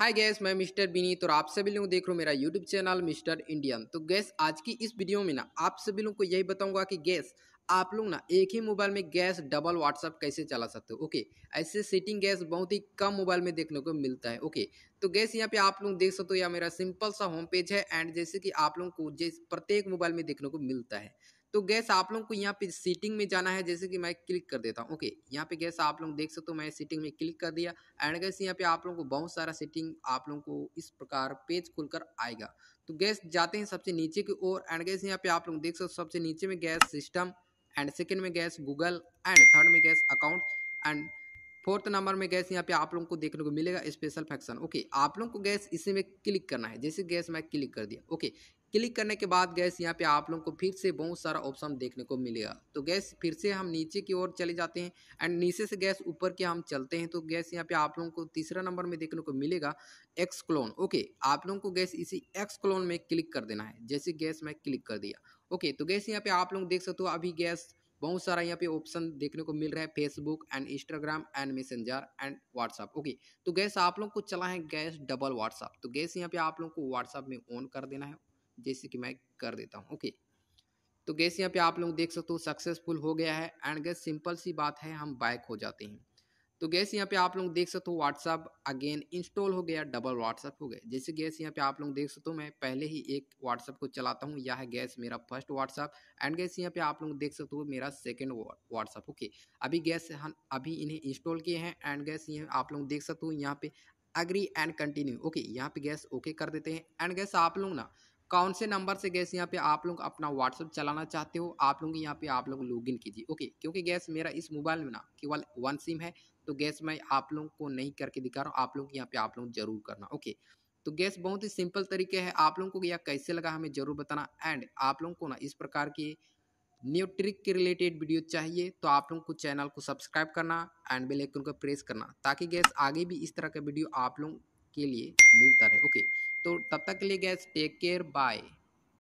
hi guys मैं mister बिनी तो आप सभी लोग देख रहे हो मेरा यूट्यूब चैनल मिस्टर इंडियन तो गैस आज की इस वीडियो में ना आप सभी लोग को यही बताऊंगा कि गैस आप लोग ना एक ही मोबाइल में गैस डबल व्हाट्सअप कैसे चला सकते हो ओके ऐसे सेटिंग गैस बहुत ही कम मोबाइल में देखने को मिलता है ओके तो गैस यहाँ पे आप लोग देख सकते हो या मेरा सिंपल सा होम पेज है एंड जैसे कि आप लोग को जैसे प्रत्येक मोबाइल में देखने को मिलता है तो गैस आप लोग को यहाँ पे सीटिंग में जाना है जैसे कि मैं क्लिक कर देता हूँ ओके यहाँ पे गैस आप लोग देख सकते हो मैं सीटिंग में क्लिक कर दिया एंड गैस यहाँ पे आप लोगों को बहुत सारा सीटिंग आप लोग को इस प्रकार पेज खुलकर आएगा तो गैस जाते हैं सबसे नीचे की ओर एंड गैस यहाँ पे आप लोग देख सकते हो सबसे नीचे में गैस सिस्टम एंड सेकेंड में गैस गूगल एंड थर्ड में guys account and fourth number में गैस यहाँ पे आप लोगों को देखने को मिलेगा स्पेशल फैक्शन ओके आप लोगों को गैस इसी में क्लिक करना है जैसे गैस मैं क्लिक कर दिया ओके क्लिक करने के बाद गैस यहाँ पे आप लोगों को फिर से बहुत सारा ऑप्शन देखने को मिलेगा तो गैस फिर से हम नीचे की ओर चले जाते हैं एंड नीचे से गैस ऊपर के हम चलते हैं तो गैस यहाँ पे आप लोगों को तीसरा नंबर में देखने को मिलेगा एक्स क्लोन ओके आप लोगों को गैस इसी एक्स क्लोन में क्लिक कर देना है जैसे गैस मैं क्लिक कर दिया ओके तो गैस यहाँ पे आप लोग देख सकते हो अभी गैस बहुत सारा यहाँ पे ऑप्शन देखने को मिल रहा है Facebook and Instagram and Messenger and WhatsApp okay तो गैस आप लोग को चला है गैस डबल व्हाट्सअप तो गैस यहाँ पे आप लोग को व्हाट्सअप में ऑन कर देना है जैसे कि मैं कर देता हूँ ओके तो गैस यहाँ पे आप लोग देख सकते हो सक्सेसफुल हो गया है एंड गैस सिंपल सी बात है हम बाइक हो जाते हैं तो गैस यहाँ पे आप लोग देख सकते हो व्हाट्सअप अगेन इंस्टॉल हो गया डबल व्हाट्सअप हो गया जैसे गैस यहाँ पे आप लोग देख सकते हो मैं पहले ही एक व्हाट्सअप को चलाता हूँ यह है गैस मेरा फर्स्ट व्हाट्सअप एंड गैस यहाँ पे आप लोग देख सकते हो मेरा सेकेंड व्हाट्सअप ओके अभी गैस हम अभी इन्हें इंस्टॉल किए हैं एंड गैस ये आप लोग देख सकते हो यहाँ पे अग्री एंड कंटिन्यू ओके यहाँ पे गैस ओके कर देते हैं एंड गैस आप लोग ना कौन से नंबर से गैस यहाँ पे आप लोग अपना व्हाट्सअप चलाना चाहते हो आप लोग यहाँ पे आप लोग लॉगिन कीजिए ओके क्योंकि गैस मेरा इस मोबाइल में ना केवल वन सिम है तो गैस मैं आप लोग को नहीं करके दिखा रहा हूँ आप लोग यहाँ पे आप लोग जरूर करना ओके तो गैस बहुत ही सिंपल तरीके है आप लोगों को यह कैसे लगा हमें जरूर बताना एंड आप लोगों को ना इस प्रकार की न्यू ट्रिक के रिलेटेड वीडियो चाहिए तो आप लोगों को चैनल को सब्सक्राइब करना एंड बेल आइकन को प्रेस करना ताकि गैस आगे भी इस तरह का वीडियो आप लोग के लिए मिलता रहे ओके तो तब तक के लिए गैस टेक केयर बाय